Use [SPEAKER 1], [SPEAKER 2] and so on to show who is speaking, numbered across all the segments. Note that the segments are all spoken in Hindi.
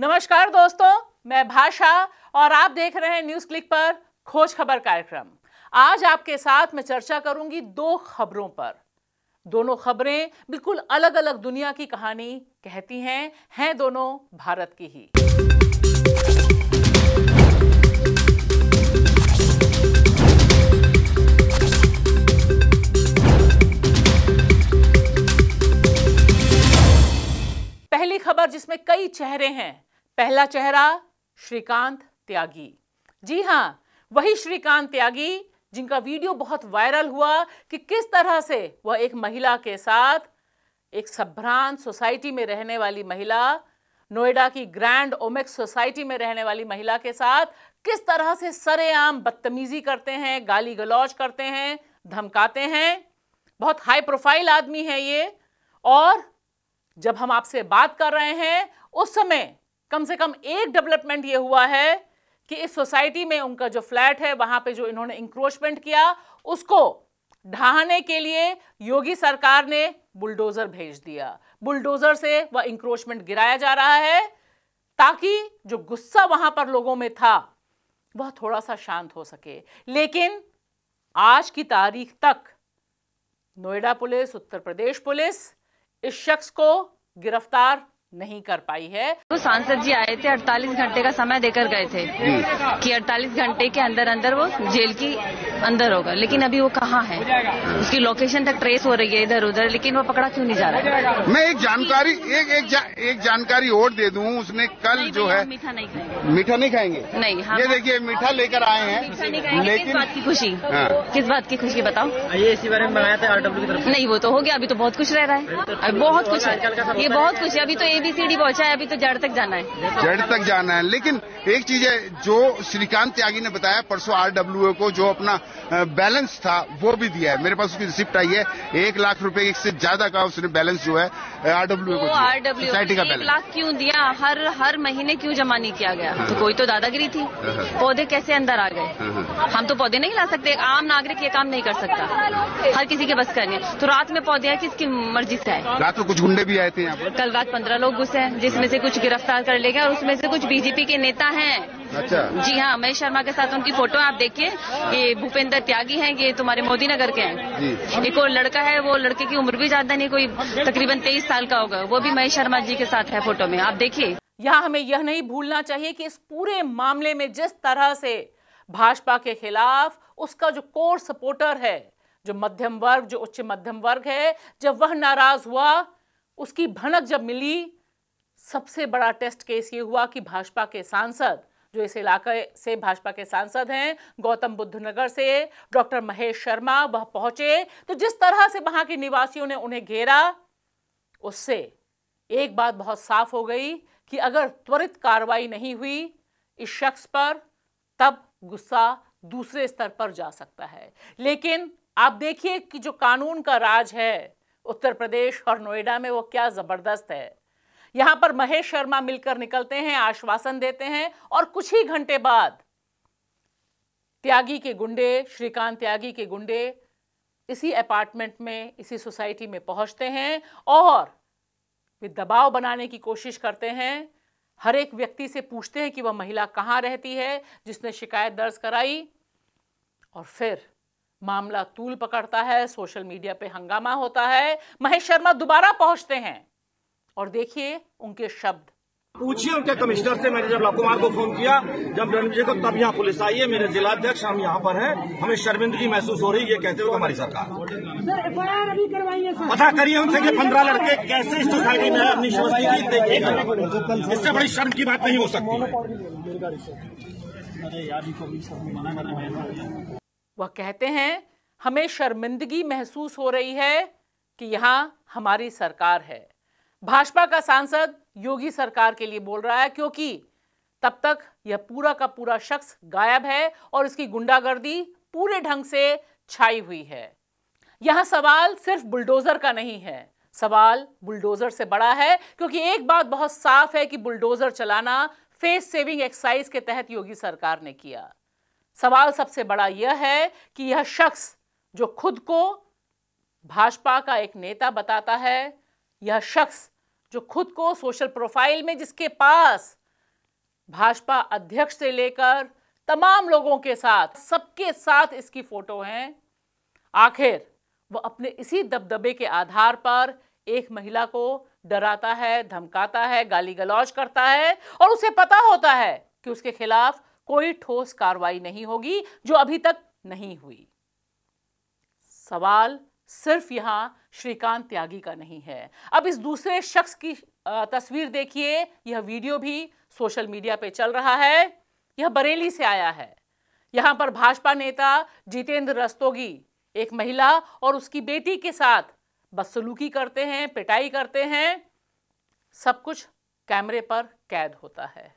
[SPEAKER 1] नमस्कार दोस्तों मैं भाषा और आप देख रहे हैं न्यूज क्लिक पर खोज खबर कार्यक्रम आज आपके साथ मैं चर्चा करूंगी दो खबरों पर दोनों खबरें बिल्कुल अलग अलग दुनिया की कहानी कहती हैं हैं दोनों भारत की ही खबर जिसमें कई चेहरे हैं पहला चेहरा श्रीकांत त्यागी जी हाँ वही श्रीकांत त्यागी जिनका वीडियो बहुत वायरल हुआ कि किस तरह से वह एक महिला के साथ एक सभ्रांत सोसाइटी में रहने वाली महिला नोएडा की ग्रैंड ओमेक्स सोसाइटी में रहने वाली महिला के साथ किस तरह से सरेआम बदतमीजी करते हैं गाली गलौज करते हैं धमकाते हैं बहुत हाई प्रोफाइल आदमी है ये और जब हम आपसे बात कर रहे हैं उस समय कम से कम एक डेवलपमेंट ये हुआ है कि इस सोसाइटी में उनका जो फ्लैट है वहां पे जो इन्होंने इंक्रोचमेंट किया उसको ढहाने के लिए योगी सरकार ने बुलडोजर भेज दिया बुलडोजर से वह इंक्रोचमेंट गिराया जा रहा है ताकि जो गुस्सा वहां पर लोगों में था वह थोड़ा सा शांत हो सके लेकिन आज की तारीख तक नोएडा पुलिस उत्तर प्रदेश पुलिस इस शख्स को गिरफ्तार नहीं कर पाई है वो तो सांसद
[SPEAKER 2] जी आए थे 48 घंटे का समय देकर गए थे कि 48 घंटे के अंदर अंदर वो जेल की अंदर होगा लेकिन अभी वो कहाँ है उसकी लोकेशन तक ट्रेस हो रही है इधर उधर लेकिन वो पकड़ा क्यों नहीं जा रहा है मैं एक जानकारी एक एक, जा, एक जानकारी और दे दूँ उसने कल जो है मीठा नहीं खाएंगे मीठा नहीं खाएंगे नहीं हाँ, ये हाँ। देखिए मीठा लेकर आए हैं लेकिन किस बात की खुशी हाँ। किस बात की खुशी बताओ ये इसी बारे में बनाया था आरडब्ल्यू नहीं वो तो हो गया अभी तो बहुत कुछ रह रहा है तो बहुत कुछ ये बहुत कुछ है अभी तो एबीसीडी पहुंचा है अभी तो जड़ तक जाना है जड़ तक जाना है लेकिन एक चीज है जो श्रीकांत त्यागी ने बताया परसों आरडब्ल्यूए को जो अपना बैलेंस था वो भी दिया है मेरे पास उसकी रिसिप्ट आई है एक लाख रुपए से ज्यादा का उसने बैलेंस जो है आरडब्ल्यू को आरडब्ल्यू सोसाइटी का बैलेंस लाख क्यों दिया हर हर महीने क्यों जमा नहीं किया गया हाँ। तो कोई तो दादागिरी थी हाँ, हाँ। पौधे कैसे अंदर आ गए हम तो पौधे नहीं ला सकते आम नागरिक ये काम नहीं कर सकता हर किसी के बस करने तो रात में पौधे किसकी मर्जी से आए रात में कुछ गुंडे भी आए थे यहाँ पर कल रात पंद्रह लोग लोग घुसे हैं जिसमें से कुछ गिरफ्तार कर ले गए और उसमें से कुछ बीजेपी के नेता हैं अच्छा जी हाँ महेश शर्मा के साथ उनकी फोटो आप देखिए ये भूपेंद्र त्यागी हैं ये तुम्हारे मोदी नगर के हैं एक और लड़का है वो लड़के की उम्र भी ज्यादा
[SPEAKER 1] नहीं कोई तकरीबन तेईस साल का होगा वो भी महेश शर्मा जी के साथ है फोटो में आप देखिए यहाँ हमें यह नहीं भूलना चाहिए कि इस पूरे मामले में जिस तरह से भाजपा के खिलाफ उसका जो कोर सपोर्टर है जो मध्यम वर्ग जो उच्च मध्यम वर्ग है जब वह नाराज हुआ उसकी भनक जब मिली सबसे बड़ा टेस्ट केस ये हुआ कि भाजपा के सांसद जो इस इलाके से भाजपा के सांसद हैं गौतम बुद्ध नगर से डॉक्टर महेश शर्मा वह पहुंचे तो जिस तरह से वहां के निवासियों ने उन्हें घेरा उससे एक बात बहुत साफ हो गई कि अगर त्वरित कार्रवाई नहीं हुई इस शख्स पर तब गुस्सा दूसरे स्तर पर जा सकता है लेकिन आप देखिए कि जो कानून का राज है उत्तर प्रदेश और नोएडा में वो क्या ज़बरदस्त है यहां पर महेश शर्मा मिलकर निकलते हैं आश्वासन देते हैं और कुछ ही घंटे बाद त्यागी के गुंडे श्रीकांत त्यागी के गुंडे इसी अपार्टमेंट में इसी सोसाइटी में पहुंचते हैं और वे दबाव बनाने की कोशिश करते हैं हर एक व्यक्ति से पूछते हैं कि वह महिला कहाँ रहती है जिसने शिकायत दर्ज कराई और फिर मामला तूल पकड़ता है सोशल मीडिया पे हंगामा होता है महेश शर्मा दोबारा पहुंचते हैं और देखिए उनके शब्द पूछिए उनके
[SPEAKER 3] कमिश्नर से मैंने जब लाकुमार को फोन किया जब रणवीर को तब यहाँ पुलिस आई है मेरे जिलाध्यक्ष हम यहाँ पर हैं हमें शर्मिंदगी महसूस हो रही है कहते हुए हमारी सरकार
[SPEAKER 2] पता करिए उनसे कि पंद्रह लड़के कैसे इस सोसाइटी में अपनी इससे बड़ी शर्म की बात नहीं हो सकती
[SPEAKER 1] वह कहते हैं हमें शर्मिंदगी महसूस हो रही है कि यहाँ हमारी सरकार है भाजपा का सांसद योगी सरकार के लिए बोल रहा है क्योंकि तब तक यह पूरा का पूरा शख्स गायब है और इसकी गुंडागर्दी पूरे ढंग से छाई हुई है यहां सवाल सिर्फ बुलडोजर का नहीं है सवाल बुलडोजर से बड़ा है क्योंकि एक बात बहुत साफ है कि बुलडोजर चलाना फेस सेविंग एक्सरसाइज के तहत योगी सरकार ने किया सवाल सबसे बड़ा यह है कि यह शख्स जो खुद को भाजपा का एक नेता बताता है यह शख्स जो खुद को सोशल प्रोफाइल में जिसके पास भाजपा अध्यक्ष से लेकर तमाम लोगों के साथ सबके साथ इसकी फोटो है आखिर वो अपने इसी दबदबे के आधार पर एक महिला को डराता है धमकाता है गाली गलौज करता है और उसे पता होता है कि उसके खिलाफ कोई ठोस कार्रवाई नहीं होगी जो अभी तक नहीं हुई सवाल सिर्फ यहाँ श्रीकांत त्यागी का नहीं है अब इस दूसरे शख्स की तस्वीर देखिए यह वीडियो भी सोशल मीडिया पे चल रहा है यह बरेली से आया है यहाँ पर भाजपा नेता जितेंद्र रस्तोगी एक महिला और उसकी बेटी के साथ बदसलूकी करते हैं पिटाई करते हैं सब कुछ कैमरे पर कैद होता है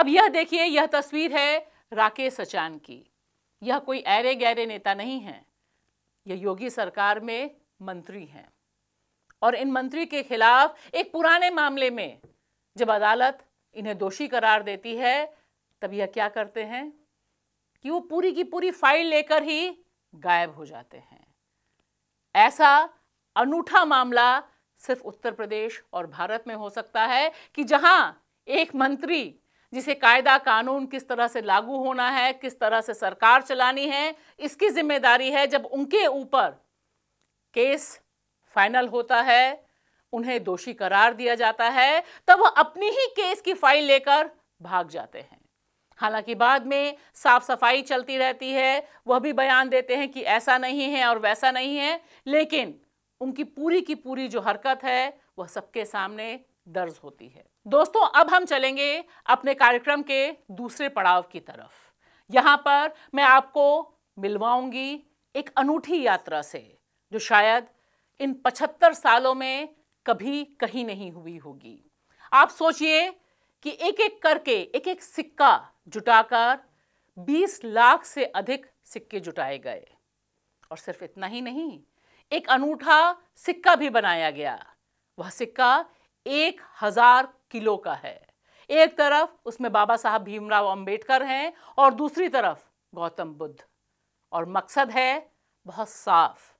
[SPEAKER 1] अब यह देखिए यह तस्वीर है राकेश सचान की यह कोई ऐरे गहरे नेता नहीं है ये योगी सरकार में मंत्री हैं और इन मंत्री के खिलाफ एक पुराने मामले में जब अदालत इन्हें दोषी करार देती है तब यह क्या करते हैं कि वो पूरी की पूरी फाइल लेकर ही गायब हो जाते हैं ऐसा अनूठा मामला सिर्फ उत्तर प्रदेश और भारत में हो सकता है कि जहां एक मंत्री जिसे कायदा कानून किस तरह से लागू होना है किस तरह से सरकार चलानी है इसकी जिम्मेदारी है जब उनके ऊपर केस फाइनल होता है उन्हें दोषी करार दिया जाता है तब वह अपनी ही केस की फाइल लेकर भाग जाते हैं हालांकि बाद में साफ सफाई चलती रहती है वह भी बयान देते हैं कि ऐसा नहीं है और वैसा नहीं है लेकिन उनकी पूरी की पूरी जो हरकत है वह सबके सामने दर्ज होती है दोस्तों अब हम चलेंगे अपने कार्यक्रम के दूसरे पड़ाव की तरफ यहाँ पर मैं आपको मिलवाऊंगी एक अनूठी यात्रा से जो शायद इन पचहत्तर सालों में कभी कहीं नहीं हुई होगी आप सोचिए कि एक एक करके एक एक सिक्का जुटाकर 20 लाख से अधिक सिक्के जुटाए गए और सिर्फ इतना ही नहीं एक अनूठा सिक्का भी बनाया गया वह सिक्का एक हजार किलो का है एक तरफ उसमें बाबा साहब भीमराव अंबेडकर हैं और दूसरी तरफ गौतम बुद्ध और मकसद है बहुत साफ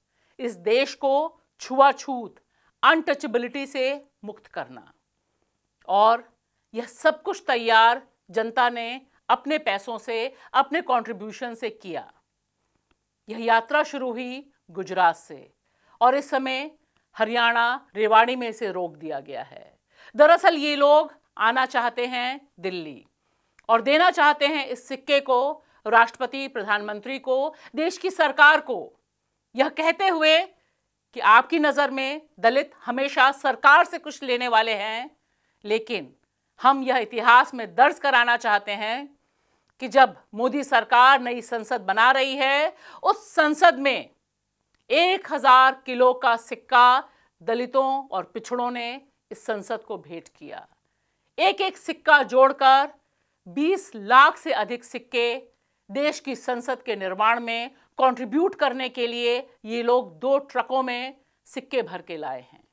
[SPEAKER 1] इस देश को छुआछूत अनटचेबिलिटी से मुक्त करना और यह सब कुछ तैयार जनता ने अपने पैसों से अपने कंट्रीब्यूशन से किया यह यात्रा शुरू हुई गुजरात से और इस समय हरियाणा रेवाड़ी में इसे रोक दिया गया है दरअसल ये लोग आना चाहते हैं दिल्ली और देना चाहते हैं इस सिक्के को राष्ट्रपति प्रधानमंत्री को देश की सरकार को यह कहते हुए कि आपकी नज़र में दलित हमेशा सरकार से कुछ लेने वाले हैं लेकिन हम यह इतिहास में दर्ज कराना चाहते हैं कि जब मोदी सरकार नई संसद बना रही है उस संसद में एक हजार किलो का सिक्का दलितों और पिछड़ों ने इस संसद को भेंट किया एक एक सिक्का जोड़कर 20 लाख से अधिक सिक्के देश की संसद के निर्माण में कंट्रीब्यूट करने के लिए ये लोग दो ट्रकों में सिक्के भर के लाए हैं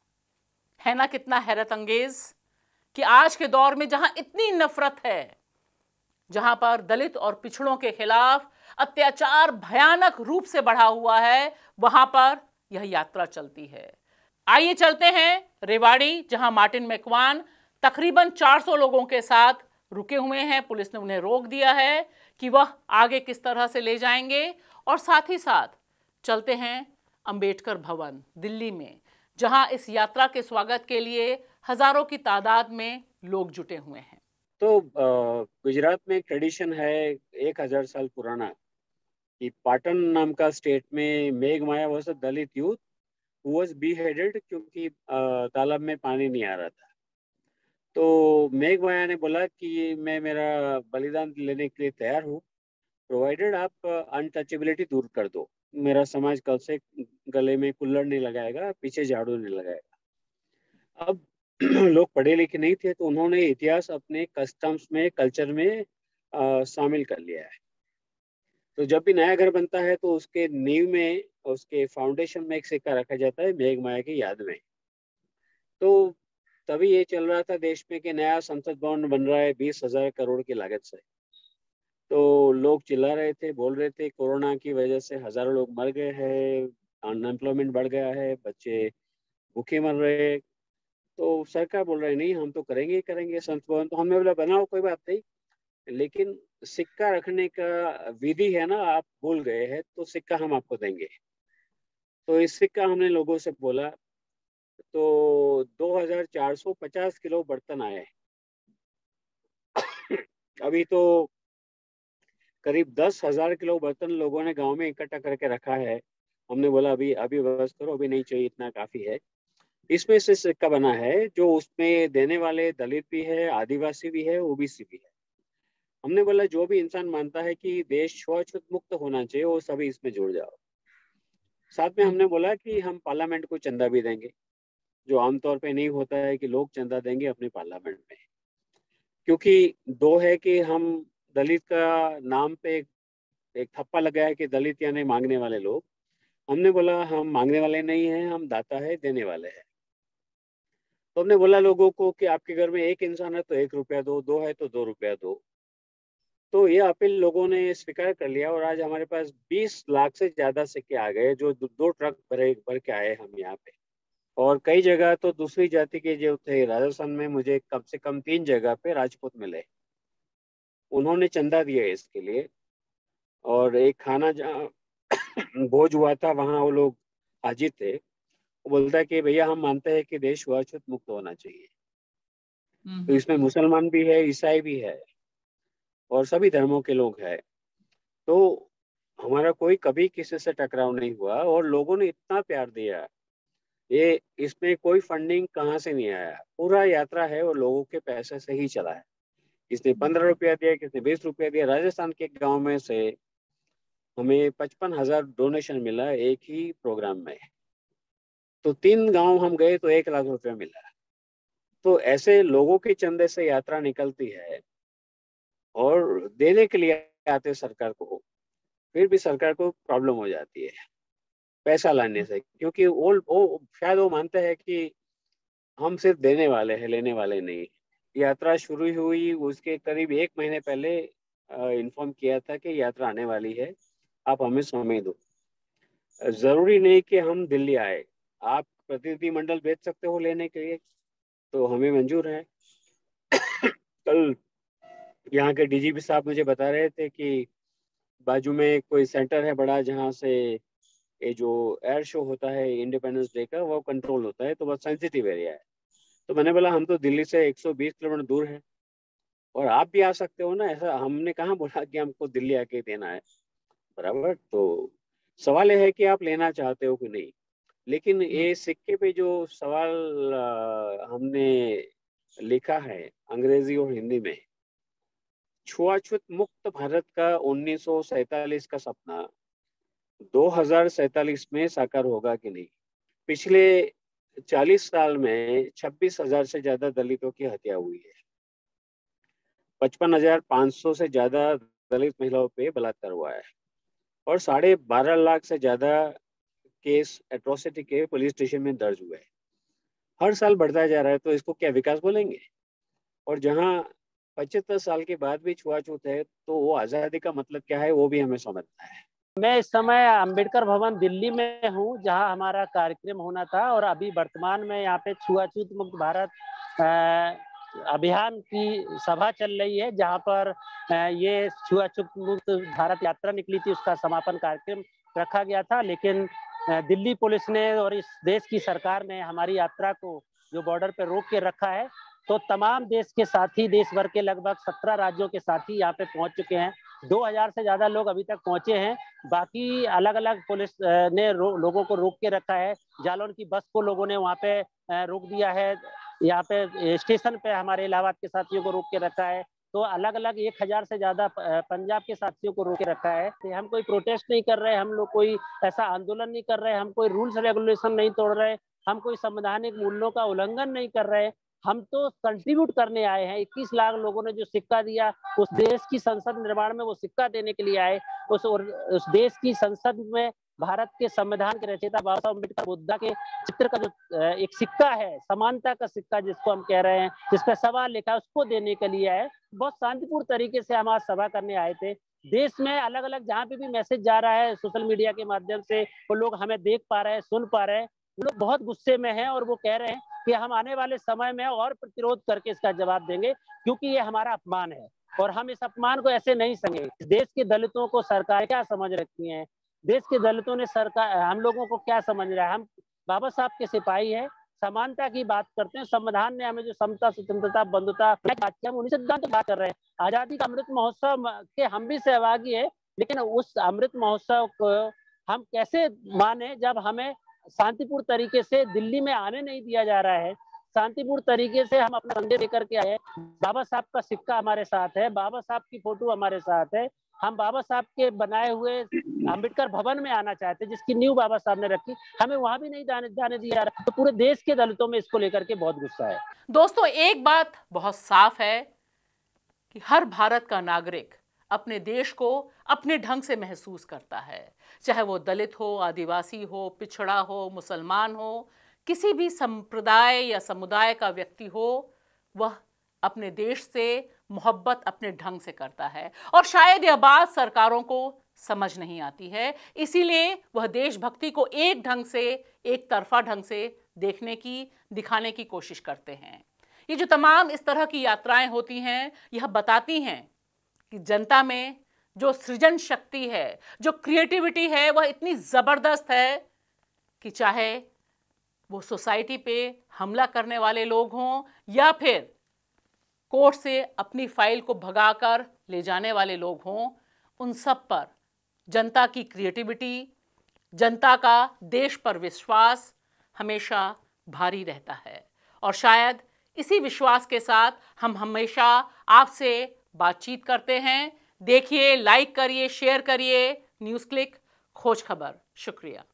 [SPEAKER 1] है ना कितना हैरत अंगेज कि आज के दौर में जहां इतनी नफरत है जहां पर दलित और पिछड़ों के खिलाफ अत्याचार भयानक रूप से बढ़ा हुआ है वहां पर यह यात्रा चलती है आइए चलते हैं रेवाड़ी जहां मार्टिन मेकवान तकरीबन 400 लोगों के साथ रुके हुए हैं पुलिस ने उन्हें रोक दिया है कि वह आगे किस तरह से ले जाएंगे और साथ ही साथ चलते हैं अंबेडकर भवन दिल्ली में जहां इस यात्रा के स्वागत के लिए हजारों की तादाद में लोग जुटे हुए हैं तो
[SPEAKER 3] गुजरात में एक ट्रेडिशन है एक हजार साल पुराना कि पाटन नाम का स्टेट में मेघ माया वह दलित यूथ वॉज बी हेडेड क्योंकि तालाब में पानी नहीं आ रहा था तो मेघ माया ने बोला कि मैं मेरा बलिदान लेने के लिए तैयार हूँ प्रोवाइडेड आप अनटचेबिलिटी दूर कर दो मेरा समाज कल से गले में कुल्लड़ नहीं लगाएगा पीछे झाड़ू नहीं लगाएगा अब लोग पढ़े लिखे नहीं थे तो उन्होंने इतिहास अपने कस्टम्स में कल्चर में शामिल कर लिया है तो जब भी नया घर बनता है तो उसके नींव में उसके फाउंडेशन में एक सिक्का रखा जाता है मेघ माया की याद में तो तभी ये चल रहा था देश में कि नया संसद भवन बन रहा है बीस हजार करोड़ की लागत से तो लोग चिल्ला रहे थे बोल रहे थे कोरोना की वजह से हजारों लोग मर गए हैं अनएम्प्लॉयमेंट बढ़ गया है बच्चे भूखे मर रहे तो सरकार बोल रही नहीं हम तो करेंगे ही करेंगे संसद भवन तो हमने बोला बनाओ कोई बात नहीं लेकिन सिक्का रखने का विधि है ना आप भूल गए हैं तो सिक्का हम आपको देंगे तो इस सिक्का हमने लोगों से बोला तो 2450 किलो बर्तन आए अभी तो करीब दस हजार किलो बर्तन लोगों ने गांव में इकट्ठा करके रखा है हमने बोला अभी अभी बस करो अभी नहीं चाहिए इतना काफी है इसमें से सिक्का बना है जो उसमें देने वाले दलित भी है आदिवासी भी है ओबीसी भी है हमने बोला जो भी इंसान मानता है कि देश शौच मुक्त होना चाहिए वो सभी इसमें जुड़ जाओ साथ में हमने बोला कि हम पार्लियामेंट को चंदा भी देंगे जो आमतौर पे नहीं होता है कि लोग चंदा देंगे अपने पार्लियामेंट में क्योंकि दो है कि हम दलित का नाम पे एक, थप्पा लगाया है कि दलित यानी मांगने वाले लोग हमने बोला हम मांगने वाले नहीं है हम दाता है देने वाले हैं तो हमने बोला लोगों को कि आपके घर में एक इंसान है तो एक रुपया दो दो है तो दो रुपया दो तो ये अपील लोगों ने स्वीकार कर लिया और आज हमारे पास 20 लाख से ज्यादा सिक्के आ गए जो दो ट्रक भरे भर के आए हम यहाँ पे और कई जगह तो दूसरी जाति के जो थे राजस्थान में मुझे कम से कम तीन जगह पे राजपूत मिले उन्होंने चंदा दिया इसके लिए और एक खाना जहाँ भोज हुआ था वहाँ वो लोग हाजिर थे वो बोलता है कि भैया हम मानते हैं कि देश छुत मुक्त होना चाहिए हम्म, तो हम्म। इसमें मुसलमान भी है ईसाई भी है और सभी धर्मों के लोग हैं तो हमारा कोई कभी किसी से टकराव नहीं हुआ और लोगों ने इतना प्यार दिया ये इसमें कोई फंडिंग कहाँ से नहीं आया पूरा यात्रा है और लोगों के पैसे से ही चला है किसने पंद्रह रुपया दिया किसने बीस रुपया दिया राजस्थान के गांव में से हमें पचपन हजार डोनेशन मिला एक ही प्रोग्राम में तो तीन गांव हम गए तो एक लाख रुपया मिला तो ऐसे लोगों के चंदे से यात्रा निकलती है और देने के लिए आते हैं सरकार को फिर भी सरकार को प्रॉब्लम हो जाती है पैसा लाने से क्योंकि वो वो शायद वो मानते है कि हम सिर्फ देने वाले हैं लेने वाले नहीं यात्रा शुरू हुई उसके करीब एक महीने पहले इन्फॉर्म किया था कि यात्रा आने वाली है आप हमें समय दो जरूरी नहीं कि हम दिल्ली आए आप प्रतिनिधि मंडल भेज सकते हो लेने के लिए तो हमें मंजूर है कल यहाँ के डीजीपी साहब मुझे बता रहे थे कि बाजू में कोई सेंटर है बड़ा जहाँ से ये जो एयर शो होता है इंडिपेंडेंस डे का वो कंट्रोल होता है तो बहुत सेंसिटिव एरिया है तो मैंने बोला हम तो दिल्ली से 120 किलोमीटर दूर हैं और आप भी आ सकते हो ना ऐसा हमने कहाँ बोला कि हमको दिल्ली आके देना है बराबर तो सवाल यह है कि आप लेना चाहते हो कि नहीं लेकिन हम्म। ये सिक्के पे जो सवाल हमने लिखा है अंग्रेजी और हिंदी में छुआछूत मुक्त भारत का उन्नीस का सपना दो में साकार होगा कि नहीं पिछले 40 साल में 26,000 से ज्यादा दलितों की हत्या हुई है 55,500 से ज्यादा दलित महिलाओं पे बलात्कार हुआ है और साढ़े बारह लाख से ज्यादा केस एट्रोसिटी के पुलिस स्टेशन में दर्ज हुए हैं हर साल बढ़ता जा रहा है तो इसको क्या विकास बोलेंगे और जहाँ पचहत्तर साल के बाद भी छुआछूत है तो वो आज़ादी का मतलब क्या है वो भी हमें समझना है
[SPEAKER 2] मैं इस समय अंबेडकर भवन दिल्ली में हूँ जहाँ हमारा कार्यक्रम होना था और अभी वर्तमान में यहाँ पे छुआछूत मुक्त भारत अभियान की सभा चल रही है जहाँ पर ये छुआछूत मुक्त भारत यात्रा निकली थी उसका समापन कार्यक्रम रखा गया था लेकिन दिल्ली पुलिस ने और इस देश की सरकार ने हमारी यात्रा को जो बॉर्डर पर रोक के रखा है तो तमाम देश के साथी देश भर के लगभग सत्रह राज्यों के साथी यहाँ पे पहुंच चुके हैं 2000 से ज्यादा लोग अभी तक पहुंचे हैं बाकी अलग अलग पुलिस ने लोगों को रोक के रखा है जालौन की बस को लोगों ने वहाँ पे रोक दिया है यहाँ पे स्टेशन पे हमारे इलाहाबाद के साथियों को रोक के रखा है तो अलग अलग एक हजार से ज्यादा पंजाब के साथियों को रोके रखा है तो हम कोई प्रोटेस्ट नहीं कर रहे हम लोग कोई ऐसा आंदोलन नहीं कर रहे हम कोई रूल्स रेगुलेशन नहीं तोड़ रहे हम कोई संवैधानिक मूल्यों का उल्लंघन नहीं कर रहे हम तो कंट्रीब्यूट करने आए हैं इक्कीस लाख लोगों ने जो सिक्का दिया उस देश की संसद निर्माण में वो सिक्का देने के लिए आए उस और उस देश की संसद में भारत के संविधान के रचयिता बाबा साहब अम्बेडकर बुद्धा के चित्र का जो एक सिक्का है समानता का सिक्का जिसको हम कह रहे हैं जिसका सवाल लिखा है उसको देने के लिए आए बहुत शांतिपूर्ण तरीके से हम आज सभा करने आए थे देश में अलग अलग जहाँ पे भी मैसेज जा रहा है सोशल मीडिया के माध्यम से वो लोग हमें देख पा रहे हैं सुन पा रहे हैं लोग बहुत गुस्से में हैं और वो कह रहे हैं कि हम आने वाले समय में और प्रतिरोध करके इसका जवाब देंगे क्योंकि ये हमारा अपमान है और हम इस अपमान को ऐसे नहीं समझेंगे देश के दलितों को सरकार क्या समझ रखती है देश के दलितों ने सरकार हम लोगों को क्या समझ रहा है हम बाबा साहब के सिपाही है समानता की बात करते हैं संविधान ने हमें जो समता स्वतंत्रता बंधुता बात की हम उन्हीं सिद्धांत बात कर रहे हैं आजादी का अमृत महोत्सव के हम भी सहभागी है लेकिन उस अमृत महोत्सव को हम कैसे माने जब हमें शांतिपूर्ण तरीके से दिल्ली में आने नहीं दिया जा रहा है शांतिपूर्ण तरीके से हम अपना संदेश लेकर के आए बाबा साहब का सिक्का हमारे साथ है बाबा साहब की फोटो हमारे साथ है हम बाबा साहब के बनाए हुए अम्बेडकर भवन में आना चाहते जिसकी न्यू बाबा साहब ने रखी हमें वहां भी नहीं जाने जाने दिया रहा तो पूरे देश के दलितों में इसको लेकर के बहुत गुस्सा है
[SPEAKER 1] दोस्तों एक बात बहुत साफ है कि हर भारत का नागरिक अपने देश को अपने ढंग से महसूस करता है चाहे वो दलित हो आदिवासी हो पिछड़ा हो मुसलमान हो किसी भी संप्रदाय या समुदाय का व्यक्ति हो वह अपने देश से मोहब्बत अपने ढंग से करता है और शायद यह बात सरकारों को समझ नहीं आती है इसीलिए वह देशभक्ति को एक ढंग से एक तरफा ढंग से देखने की दिखाने की कोशिश करते हैं ये जो तमाम इस तरह की यात्राएं होती हैं यह बताती हैं कि जनता में जो सृजन शक्ति है जो क्रिएटिविटी है वह इतनी ज़बरदस्त है कि चाहे वो सोसाइटी पे हमला करने वाले लोग हों या फिर कोर्ट से अपनी फाइल को भगाकर ले जाने वाले लोग हों उन सब पर जनता की क्रिएटिविटी जनता का देश पर विश्वास हमेशा भारी रहता है और शायद इसी विश्वास के साथ हम हमेशा आपसे बातचीत करते हैं देखिए लाइक करिए शेयर करिए न्यूज़ क्लिक खोज खबर शुक्रिया